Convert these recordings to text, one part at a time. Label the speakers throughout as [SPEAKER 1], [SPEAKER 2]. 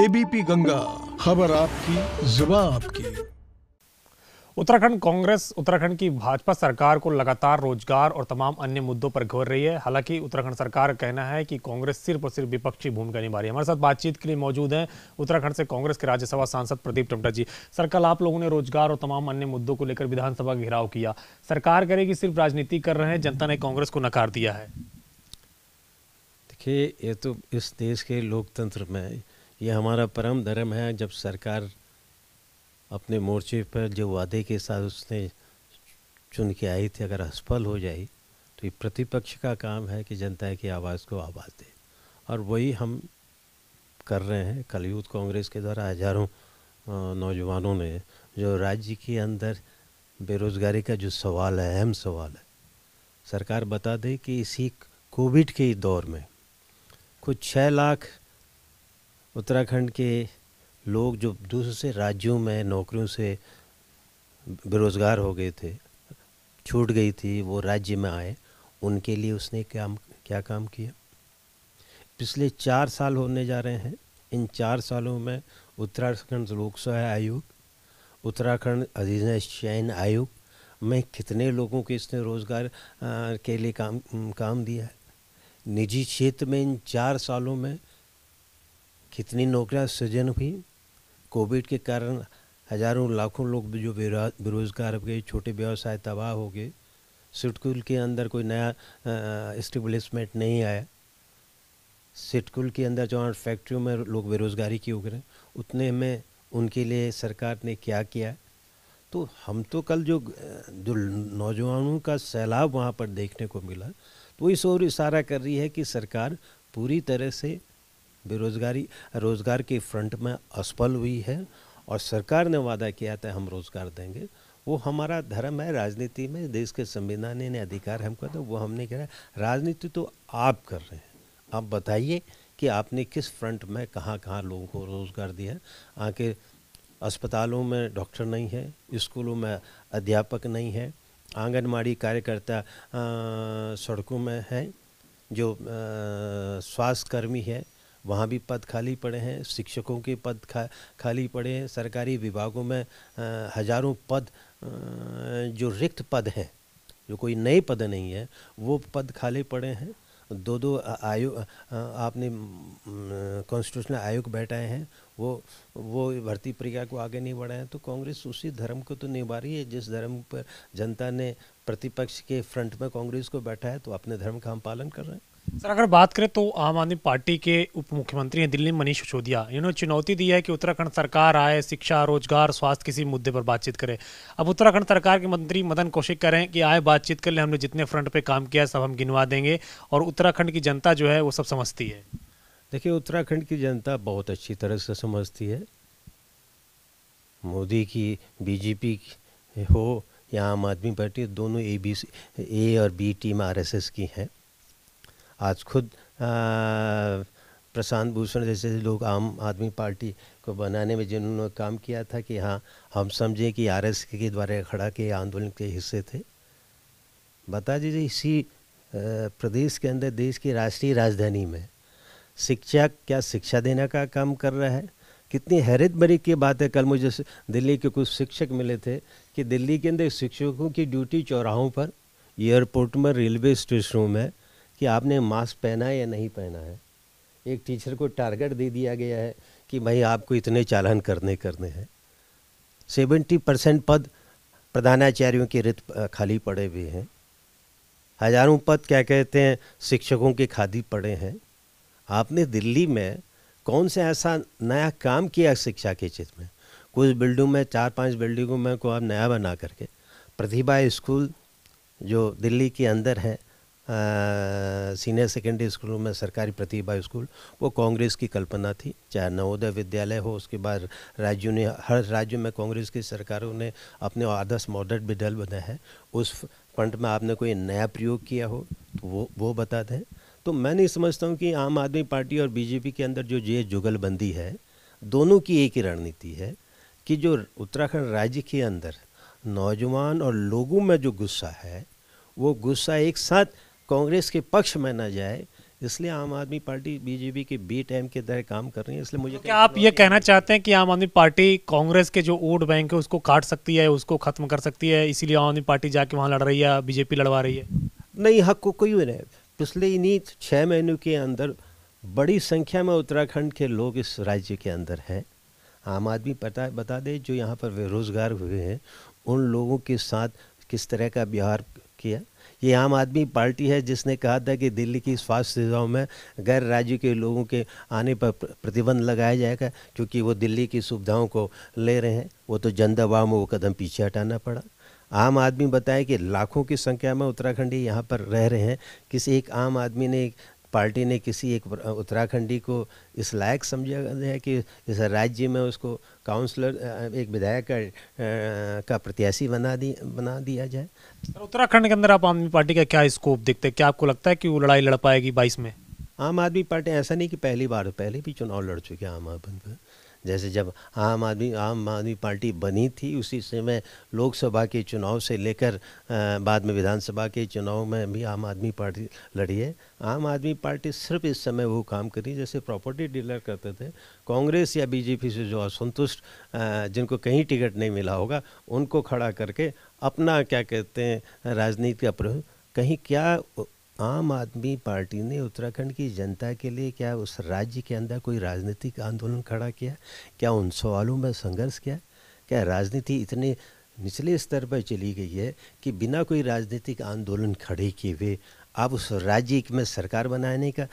[SPEAKER 1] ABP Ganga खबर आपकी जुबा आपकी उत्तराखंड कांग्रेस उत्तराखंड की भाजपा सरकार को लगातार रोजगार और तमाम अन्य मुद्दों पर घोर रही है हालांकि उत्तराखंड सरकार का कहना है कि कांग्रेस सिर्फ और सिर्फ विपक्षी भूमिका निभा रही है हमारे साथ बातचीत के लिए मौजूद हैं उत्तराखंड से कांग्रेस के राज्यसभा सांसद प्रदीप टमटा जी सर कल आप लोगों ने रोजगार और तमाम अन्य मुद्दों को लेकर विधानसभा घेराव किया सरकार करेगी सिर्फ राजनीति कर रहे हैं जनता ने कांग्रेस को नकार दिया है
[SPEAKER 2] देखिए ये तो इस देश के लोकतंत्र में ये हमारा परम धर्म है जब सरकार अपने मोर्चे पर जो वादे के साथ उसने चुन के आई थी अगर असफल हो जाए तो ये प्रतिपक्ष का काम है कि जनता की आवाज़ को आवाज़ दे और वही हम कर रहे हैं कल यूथ कांग्रेस के द्वारा हजारों नौजवानों ने जो राज्य के अंदर बेरोज़गारी का जो सवाल है अहम सवाल है सरकार बता दे कि इसी कोविड के दौर में कुछ छः लाख उत्तराखंड के लोग जो दूसरे राज्यों में नौकरियों से बेरोज़गार हो गए थे छूट गई थी वो राज्य में आए उनके लिए उसने क्या क्या काम किया पिछले चार साल होने जा रहे हैं इन चार सालों में उत्तराखंड लोक सेवा आयोग उत्तराखंड अधीन चयन आयोग में कितने लोगों के इसने रोज़गार के लिए काम काम दिया है निजी क्षेत्र में इन चार सालों में कितनी नौकरियां सृजन हुई कोविड के कारण हजारों लाखों लोग जो बेरोजगार हो गए छोटे व्यवसाय तबाह हो गए सिटकुल के अंदर कोई नया इस्टेब्लिशमेंट नहीं आया सिटकुल के अंदर जो फैक्ट्रियों में लोग बेरोजगारी की उगरे उतने में उनके लिए सरकार ने क्या किया तो हम तो कल जो जो नौजवानों का सैलाब वहाँ पर देखने को मिला तो इस ओर इशारा कर रही है कि सरकार पूरी तरह से बेरोज़गारी रोज़गार के फ्रंट में असफल हुई है और सरकार ने वादा किया था हम रोज़गार देंगे वो हमारा धर्म है राजनीति में देश के संविधान ने अधिकार हमको तो वो हमने कह राजनीति तो आप कर रहे हैं आप बताइए कि आपने किस फ्रंट में कहाँ कहाँ लोगों को रोज़गार दिया आके अस्पतालों में डॉक्टर नहीं है स्कूलों में अध्यापक नहीं है आंगनवाड़ी कार्यकर्ता सड़कों में हैं जो स्वास्थ्यकर्मी है वहाँ भी पद खाली पड़े हैं शिक्षकों के पद खा खाली पड़े हैं सरकारी विभागों में हज़ारों पद जो रिक्त पद हैं जो कोई नए पद नहीं है वो पद खाली पड़े हैं दो दो आयोग आपने कॉन्स्टिट्यूशनल आयोग बैठाए हैं वो वो भर्ती प्रक्रिया को आगे नहीं बढ़ाए तो कांग्रेस उसी धर्म को तो निभा रही है जिस धर्म पर जनता ने प्रतिपक्ष के फ्रंट में कांग्रेस को बैठा है तो अपने धर्म का हम पालन कर रहे हैं
[SPEAKER 1] सर अगर बात करें तो आम आदमी पार्टी के उप मुख्यमंत्री हैं दिल्ली मनीष सिसोदिया इन्होंने चुनौती दी है कि उत्तराखंड सरकार आए शिक्षा रोजगार स्वास्थ्य किसी मुद्दे पर बातचीत करे अब उत्तराखंड सरकार के मंत्री मदन कौशिक कह रहे हैं कि आए बातचीत कर ले हमने जितने फ्रंट पे काम किया सब हम गिनवा देंगे और उत्तराखंड की जनता जो है वो सब समझती है देखिए उत्तराखंड की
[SPEAKER 2] जनता बहुत अच्छी तरह से समझती है मोदी की बीजेपी हो या आम आदमी पार्टी दोनों ए बी ए और बी टीम आर की हैं आज खुद प्रशांत भूषण जैसे लोग आम आदमी पार्टी को बनाने में जिन्होंने काम किया था कि हाँ हम समझे कि आर एस के द्वारा खड़ा के आंदोलन के हिस्से थे बता दीजिए इसी प्रदेश के अंदर देश की राष्ट्रीय राजधानी में शिक्षा क्या शिक्षा देने का काम कर रहा है कितनी हैरत भरी की बात है कल मुझे दिल्ली के कुछ शिक्षक मिले थे कि दिल्ली के अंदर शिक्षकों की ड्यूटी चौराहों पर एयरपोर्ट में रेलवे स्टेशनों में कि आपने मास्क पहना है या नहीं पहना है एक टीचर को टारगेट दे दिया गया है कि भाई आपको इतने चालान करने करने हैं सेवेंटी परसेंट पद प्रधानाचार्यों के रित खाली पड़े हुए हैं हजारों पद क्या कहते हैं शिक्षकों के खाली पड़े हैं आपने दिल्ली में कौन सा ऐसा नया काम किया शिक्षा के क्षेत्र में कुछ बिल्डिंग में चार पांच बिल्डिंगों में को आप नया बना करके प्रतिभा स्कूल जो दिल्ली के अंदर है सीनियर सेकेंडरी स्कूलों में सरकारी प्रतिभा स्कूल वो कांग्रेस की कल्पना थी चाहे नवोदय विद्यालय हो उसके बाद राज्यों ने हर राज्य में कांग्रेस की सरकारों ने अपने आदर्श मॉडल दल बनाए हैं उस फंड में आपने कोई नया प्रयोग किया हो तो वो वो बता दें तो मैं नहीं समझता हूँ कि आम आदमी पार्टी और बीजेपी के अंदर जो ये जुगलबंदी है दोनों की एक ही रणनीति है कि जो उत्तराखंड राज्य के अंदर नौजवान और लोगों में जो गुस्सा है वो गुस्सा एक साथ कांग्रेस के पक्ष में ना जाए इसलिए आम आदमी पार्टी बीजेपी के बी टाइम के तहत काम कर रही है इसलिए मुझे तो
[SPEAKER 1] क्या आप ये कहना चाहते हैं कि आम आदमी पार्टी कांग्रेस के जो वोट बैंक है उसको काट सकती है उसको खत्म कर सकती है इसीलिए आम आदमी पार्टी जाके वहाँ लड़ रही है बीजेपी लड़वा रही है नहीं हक
[SPEAKER 2] को कोई नहीं पिछले इन्हीं छः महीनों के अंदर बड़ी संख्या में उत्तराखंड के लोग इस राज्य के अंदर हैं आम आदमी पता बता दे जो यहाँ पर बेरोज़गार हुए हैं उन लोगों के साथ किस तरह का बिहार किया ये आम आदमी पार्टी है जिसने कहा था कि दिल्ली की स्वास्थ्य सेवाओं में गैर राज्य के लोगों के आने पर प्रतिबंध लगाया जाएगा क्योंकि वो दिल्ली की सुविधाओं को ले रहे हैं वो तो जन दबाव में वो कदम पीछे हटाना पड़ा आम आदमी बताए कि लाखों की संख्या में उत्तराखंडी यहाँ पर रह रहे हैं किसी एक आम आदमी ने पार्टी ने किसी एक उत्तराखंडी को इस लायक समझा है कि इस राज्य में उसको काउंसलर एक विधायक का, का प्रत्याशी बना दी बना दिया जाए
[SPEAKER 1] उत्तराखंड के अंदर आप आम आदमी पार्टी का क्या स्कोप देखते हैं क्या आपको लगता है कि वो लड़ाई लड़ पाएगी बाईस में
[SPEAKER 2] आम आदमी पार्टी ऐसा नहीं कि पहली बार पहले भी चुनाव लड़ चुके हैं आम आदमी जैसे जब आम आदमी आम आदमी पार्टी बनी थी उसी समय लोकसभा के चुनाव से लेकर बाद में विधानसभा के चुनाव में भी आम आदमी पार्टी लड़ी है आम आदमी पार्टी सिर्फ इस समय वो काम करी जैसे प्रॉपर्टी डीलर करते थे कांग्रेस या बीजेपी से जो असंतुष्ट जिनको कहीं टिकट नहीं मिला होगा उनको खड़ा करके अपना क्या कहते हैं राजनीति का प्रयोग कहीं क्या आम आदमी पार्टी ने उत्तराखंड की जनता के लिए क्या उस राज्य के अंदर कोई राजनीतिक आंदोलन खड़ा किया क्या उन सवालों में संघर्ष किया क्या राजनीति इतने निचले स्तर पर चली गई है कि बिना कोई राजनीतिक आंदोलन खड़े किए हुए आप उस राज्य में सरकार बनाने का आ,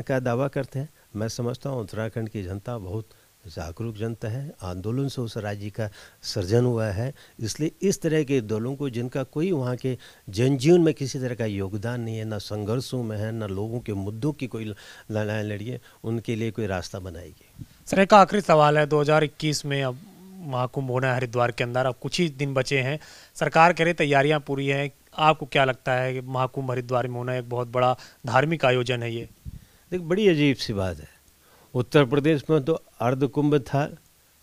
[SPEAKER 2] का दावा करते हैं मैं समझता हूँ उत्तराखंड की जनता बहुत जागरूक जनता है आंदोलन से उस राज्य का सृजन हुआ है इसलिए इस तरह के दलों को जिनका कोई वहाँ के जनजीवन में किसी तरह का योगदान नहीं है ना संघर्षों में है ना लोगों के मुद्दों की कोई लड़ाई लड़िए उनके लिए कोई रास्ता बनाएगी
[SPEAKER 1] सर एक आखिरी सवाल है 2021 में अब महाकुंभ होना है हरिद्वार के अंदर अब कुछ ही दिन बचे हैं सरकार कह रही तैयारियाँ पूरी हैं आपको क्या लगता है कि महाकुंभ हरिद्वार में होना एक बहुत बड़ा धार्मिक आयोजन है ये देख बड़ी अजीब सी बात है
[SPEAKER 2] उत्तर प्रदेश में तो अर्ध कुंभ था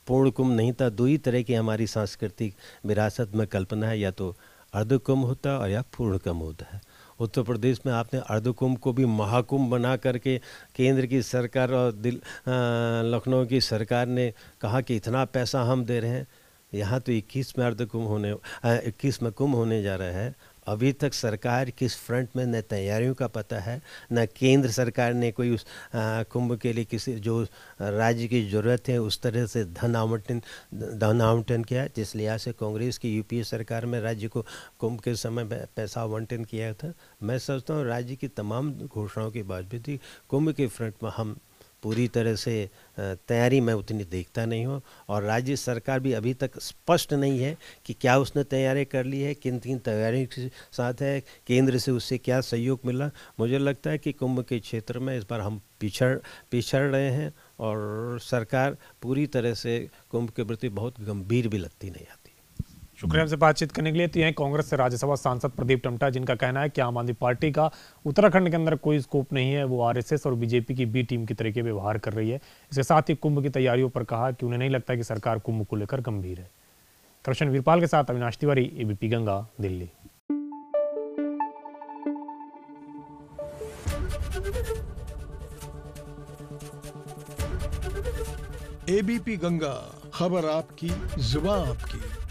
[SPEAKER 2] पूर्ण कुंभ नहीं था दो ही तरह की हमारी सांस्कृतिक विरासत में कल्पना है या तो अर्ध कुंभ होता है और या पूर्ण कुंभ होता है उत्तर प्रदेश में आपने अर्ध कुंभ को भी महाकुंभ बना करके केंद्र की सरकार और दिल लखनऊ की सरकार ने कहा कि इतना पैसा हम दे रहे हैं यहाँ तो 21 में अर्ध कुंभ होने 21 में कुंभ होने जा रहा है अभी तक सरकार किस फ्रंट में न तैयारियों का पता है न केंद्र सरकार ने कोई उस कुंभ के लिए किसी जो राज्य की ज़रूरत है उस तरह से धन आवंटन धन आवंटन किया जिस लिहाज से कांग्रेस की यूपीए सरकार में राज्य को कुंभ के समय पैसा आवंटन किया था मैं समझता हूँ राज्य की तमाम घोषणाओं के बावजूद ही तो कुंभ के फ्रंट में हम पूरी तरह से तैयारी मैं उतनी देखता नहीं हूँ और राज्य सरकार भी अभी तक स्पष्ट नहीं है कि क्या उसने तैयारी कर ली है किन किन तैयारियों के साथ है केंद्र से उससे क्या सहयोग मिला मुझे लगता है कि कुंभ के क्षेत्र में इस बार हम पिछड़ पिछड़ रहे हैं और सरकार पूरी तरह से कुंभ के प्रति बहुत गंभीर भी लगती नहीं आती
[SPEAKER 1] शुक्रिया हमसे बातचीत करने के लिए तो यह कांग्रेस से राज्यसभा सांसद प्रदीप टमटा जिनका कहना है कि आम आदमी पार्टी का उत्तराखंड के अंदर कोई स्कोप नहीं है वो आरएसएस और बीजेपी की बी टीम की तरीके व्यवहार कर रही है इसके साथ ही कुंभ की तैयारियों पर कहा कि उन्हें नहीं लगता कि सरकार कुंभ को लेकर गंभीर है कृष्ण वीरपाल के साथ अविनाश तिवारी एबीपी गंगा दिल्ली
[SPEAKER 2] एबीपी गंगा खबर आपकी जुबा आपकी